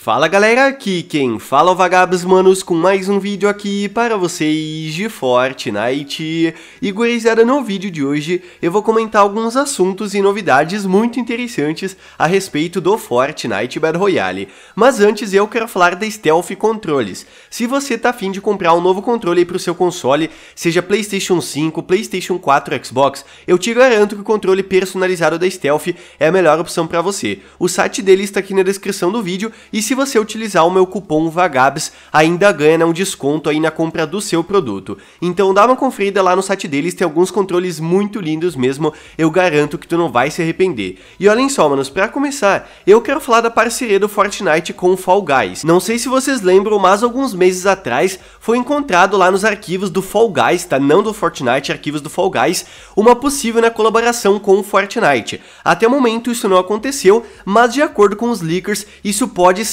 Fala galera, aqui quem fala é Vagabos Manos com mais um vídeo aqui para vocês de Fortnite. E gurizada, no vídeo de hoje eu vou comentar alguns assuntos e novidades muito interessantes a respeito do Fortnite Battle Royale. Mas antes eu quero falar da Stealth Controles. Se você tá afim de comprar um novo controle para o seu console, seja Playstation 5, Playstation 4, Xbox, eu te garanto que o controle personalizado da Stealth é a melhor opção para você. O site dele está aqui na descrição do vídeo e se você utilizar o meu cupom VAGABS, ainda ganha né, um desconto aí na compra do seu produto. Então dá uma conferida lá no site deles, tem alguns controles muito lindos mesmo, eu garanto que tu não vai se arrepender. E olhem só, manos, para começar, eu quero falar da parceria do Fortnite com o Fall Guys. Não sei se vocês lembram, mas alguns meses atrás foi encontrado lá nos arquivos do Fall Guys, tá? Não do Fortnite, arquivos do Fall Guys, uma possível né, colaboração com o Fortnite. Até o momento isso não aconteceu, mas de acordo com os leakers, isso pode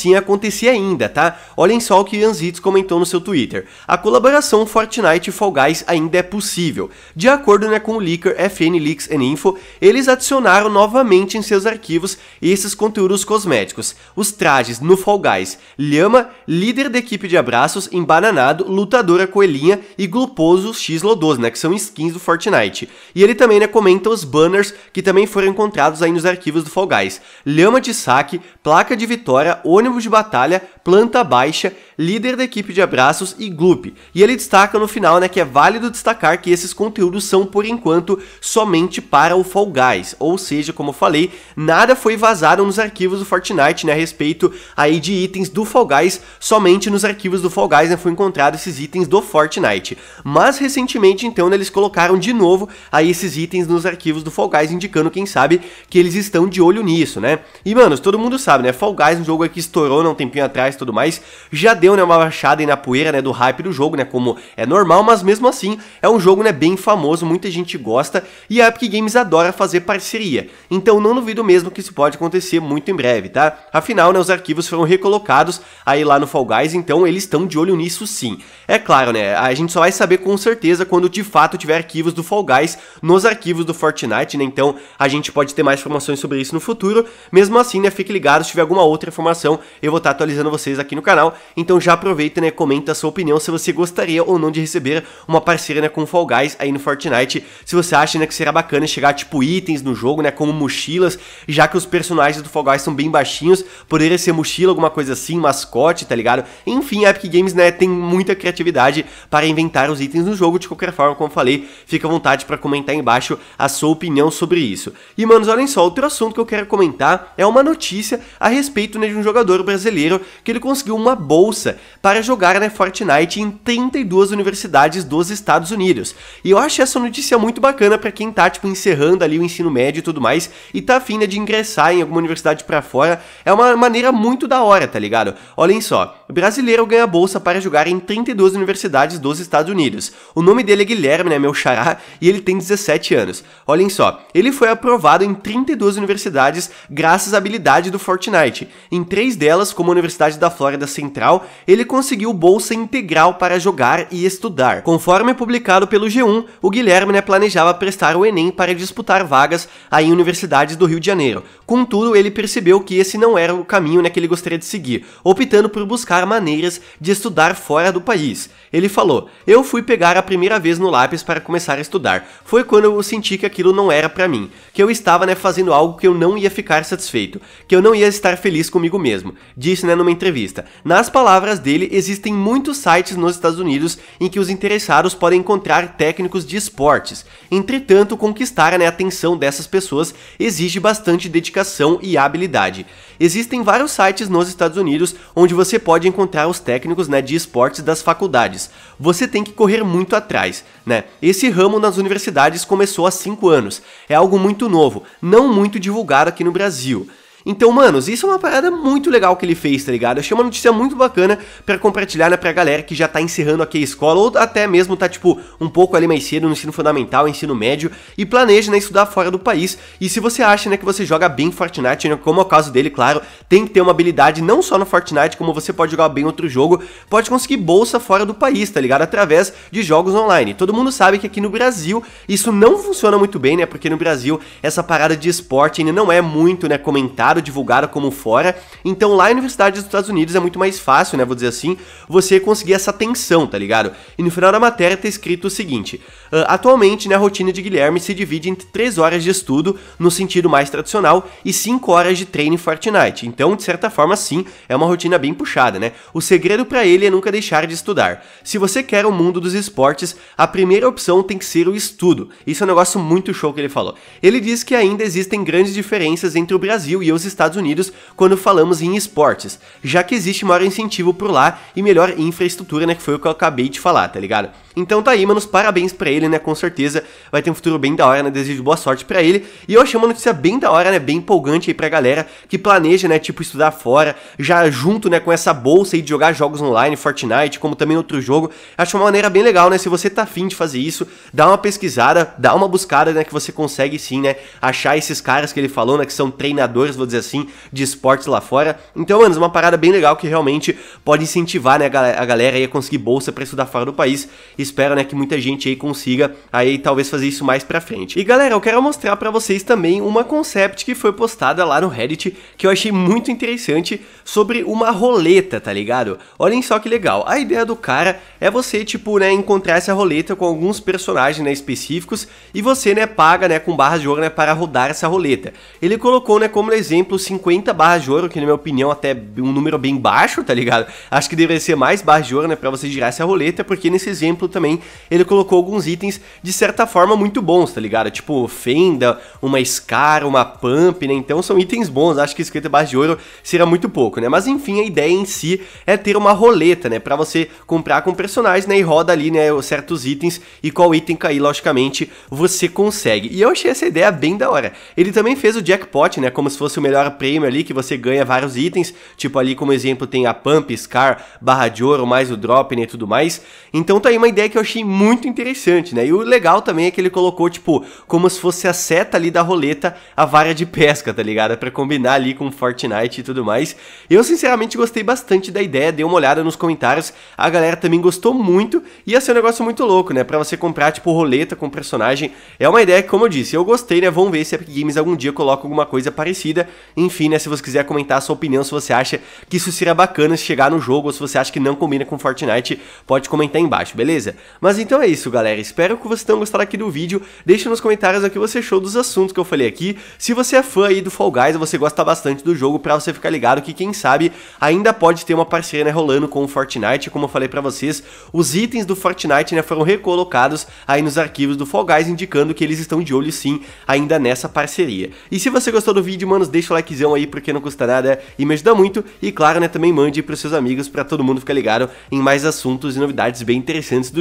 assim ainda, tá? Olhem só o que Yanzitz comentou no seu Twitter. A colaboração Fortnite e Fall Guys ainda é possível. De acordo né, com o leaker FN Leaks and Info, eles adicionaram novamente em seus arquivos esses conteúdos cosméticos. Os trajes no Fall Guys, Lhama, líder da equipe de abraços, embananado, lutadora coelhinha e gluposo x né, que são skins do Fortnite. E ele também né, comenta os banners que também foram encontrados aí nos arquivos do Fall Guys. Lhama de saque, placa de vitória, ônibus Arquivo de Batalha, Planta Baixa, Líder da Equipe de Abraços e Gloop. E ele destaca no final né, que é válido destacar que esses conteúdos são, por enquanto, somente para o Fall Guys. Ou seja, como eu falei, nada foi vazado nos arquivos do Fortnite né, a respeito aí de itens do Fall Guys, somente nos arquivos do Fall Guys né, foi encontrado esses itens do Fortnite. Mas recentemente, então, né, eles colocaram de novo aí esses itens nos arquivos do Fall Guys, indicando, quem sabe, que eles estão de olho nisso, né? E, manos, todo mundo sabe, né? Fall Guys é um jogo aqui estourado estourou não um tempinho atrás e tudo mais, já deu né, uma baixada aí na poeira né, do hype do jogo, né? Como é normal, mas mesmo assim é um jogo né, bem famoso, muita gente gosta e a Epic Games adora fazer parceria. Então não duvido mesmo que isso pode acontecer muito em breve, tá? Afinal, né, os arquivos foram recolocados aí lá no Fall Guys, então eles estão de olho nisso sim. É claro, né? A gente só vai saber com certeza quando de fato tiver arquivos do Fall Guys nos arquivos do Fortnite, né? Então a gente pode ter mais informações sobre isso no futuro. Mesmo assim, né? Fique ligado se tiver alguma outra informação eu vou estar atualizando vocês aqui no canal. Então já aproveita, né, comenta a sua opinião se você gostaria ou não de receber uma parceria, né, com Fall Guys aí no Fortnite. Se você acha, né, que será bacana chegar, tipo, itens no jogo, né, como mochilas, já que os personagens do Fall Guys são bem baixinhos, poderia ser mochila, alguma coisa assim, mascote, tá ligado? Enfim, a Epic Games, né, tem muita criatividade para inventar os itens no jogo, de qualquer forma, como falei, fica à vontade para comentar embaixo a sua opinião sobre isso. E, manos, olhem só, outro assunto que eu quero comentar é uma notícia a respeito né, de um jogador brasileiro que ele conseguiu uma bolsa para jogar na né, Fortnite em 32 universidades dos Estados Unidos. E eu acho essa notícia muito bacana para quem tá tipo encerrando ali o ensino médio e tudo mais e tá afim né, de ingressar em alguma universidade para fora. É uma maneira muito da hora, tá ligado? Olhem só, brasileiro ganha bolsa para jogar em 32 universidades dos Estados Unidos. O nome dele é Guilherme, né, meu xará, e ele tem 17 anos. Olhem só, ele foi aprovado em 32 universidades graças à habilidade do Fortnite. Em três delas, como a Universidade da Flórida Central, ele conseguiu bolsa integral para jogar e estudar. Conforme publicado pelo G1, o Guilherme né, planejava prestar o Enem para disputar vagas em universidades do Rio de Janeiro. Contudo, ele percebeu que esse não era o caminho né, que ele gostaria de seguir, optando por buscar maneiras de estudar fora do país. Ele falou: Eu fui pegar a primeira vez no lápis para começar a estudar. Foi quando eu senti que aquilo não era para mim, que eu estava né, fazendo algo que eu não ia ficar satisfeito, que eu não ia estar feliz comigo mesmo, disse né, numa entrevista. Nas palavras dele, existem muitos sites nos Estados Unidos em que os interessados podem encontrar técnicos de esportes. Entretanto, conquistar né, a atenção dessas pessoas exige bastante dedicação e habilidade existem vários sites nos Estados Unidos onde você pode encontrar os técnicos né, de esportes das faculdades. Você tem que correr muito atrás, né? Esse ramo nas universidades começou há 5 anos, é algo muito novo, não muito divulgado aqui no Brasil. Então, manos, isso é uma parada muito legal que ele fez, tá ligado? Eu achei uma notícia muito bacana para compartilhar, né, pra galera que já tá encerrando aqui a escola, ou até mesmo tá, tipo, um pouco ali mais cedo no ensino fundamental, ensino médio, e planeja, né, estudar fora do país. E se você acha, né, que você joga bem Fortnite, né, como é o caso dele, claro, tem que ter uma habilidade não só no Fortnite, como você pode jogar bem outro jogo, pode conseguir bolsa fora do país, tá ligado? Através de jogos online. Todo mundo sabe que aqui no Brasil isso não funciona muito bem, né, porque no Brasil essa parada de esporte ainda não é muito, né, comentada publicaram, divulgaram como fora. Então lá em universidades dos Estados Unidos é muito mais fácil, né? Vou dizer assim, você conseguir essa atenção, tá ligado? E no final da matéria tá escrito o seguinte: uh, atualmente, né, a rotina de Guilherme se divide entre 3 horas de estudo, no sentido mais tradicional, e 5 horas de treino em Fortnite. Então, de certa forma, sim, é uma rotina bem puxada, né? O segredo para ele é nunca deixar de estudar. Se você quer o mundo dos esportes, a primeira opção tem que ser o estudo. Isso é um negócio muito show que ele falou. Ele diz que ainda existem grandes diferenças entre o Brasil e os nos Estados Unidos quando falamos em esportes, já que existe maior incentivo por lá e melhor infraestrutura, né, que foi o que eu acabei de falar, tá ligado? Então tá aí, manos, parabéns para ele, né? Com certeza vai ter um futuro bem da hora, né? Desejo boa sorte para ele. E eu achei uma notícia bem da hora, né? Bem empolgante aí pra galera que planeja, né? Tipo, estudar fora, já junto, né? Com essa bolsa aí de jogar jogos online, Fortnite, como também outro jogo. Acho uma maneira bem legal, né? Se você tá afim de fazer isso, dá uma pesquisada, dá uma buscada, né? Que você consegue sim, né? Achar esses caras que ele falou, né? Que são treinadores, vou dizer assim, de esportes lá fora. Então, manos, uma parada bem legal que realmente pode incentivar, né? A galera aí a conseguir bolsa pra estudar fora do país espera, né, que muita gente aí consiga aí talvez fazer isso mais pra frente. E galera, eu quero mostrar para vocês também uma concept que foi postada lá no Reddit que eu achei muito interessante sobre uma roleta, tá ligado? Olhem só que legal. A ideia do cara é você, tipo, né, encontrar essa roleta com alguns personagens, né, específicos e você, né, paga, né, com barras de ouro, né, para rodar essa roleta. Ele colocou, né, como exemplo, 50 barras de ouro, que na minha opinião até um número bem baixo, tá ligado? Acho que deveria ser mais barras de ouro, né, para você girar essa roleta, porque nesse exemplo também, ele colocou alguns itens de certa forma muito bons, tá ligado? Tipo fenda, uma Scar, uma Pump, né? Então são itens bons, acho que escrita barras de ouro será muito pouco, né? Mas enfim, a ideia em si é ter uma roleta, né? Pra você comprar com personagens, né? E roda ali, né? Certos itens e qual item cair, logicamente, você consegue. E eu achei essa ideia bem da hora. Ele também fez o jackpot, né? Como se fosse o melhor prêmio ali, que você ganha vários itens. Tipo ali, como exemplo, tem a Pump, Scar, barra de ouro, mais o drop, né? E tudo mais. Então tá aí uma ideia ideia que eu achei muito interessante, né? E o legal também é que ele colocou, tipo, como se fosse a seta ali da roleta, a vara de pesca, tá ligado? Pra combinar ali com Fortnite e tudo mais. Eu, sinceramente, gostei bastante da ideia, dei uma olhada nos comentários, a galera também gostou muito, e ia assim, ser é um negócio muito louco, né? Pra você comprar, tipo, roleta com personagem. É uma ideia que, como eu disse, eu gostei, né? Vamos ver se a Epic Games algum dia coloca alguma coisa parecida. Enfim, né? Se você quiser comentar a sua opinião, se você acha que isso seria bacana se chegar no jogo, ou se você acha que não combina com Fortnite, pode comentar aí embaixo, beleza? Mas então é isso, galera. Espero que vocês tenham gostado aqui do vídeo. Deixe nos comentários o que você achou dos assuntos que eu falei aqui. Se você é fã aí do Fall Guys, você gosta bastante do jogo, pra você ficar ligado que, quem sabe, ainda pode ter uma parceria né, rolando com o Fortnite. Como eu falei pra vocês, os itens do Fortnite né, foram recolocados aí nos arquivos do Fall Guys, indicando que eles estão de olho sim ainda nessa parceria. E se você gostou do vídeo, manos, deixa o likezão aí, porque não custa nada e me ajuda muito. E claro, né, também mande pros seus amigos, pra todo mundo ficar ligado em mais assuntos e novidades bem interessantes do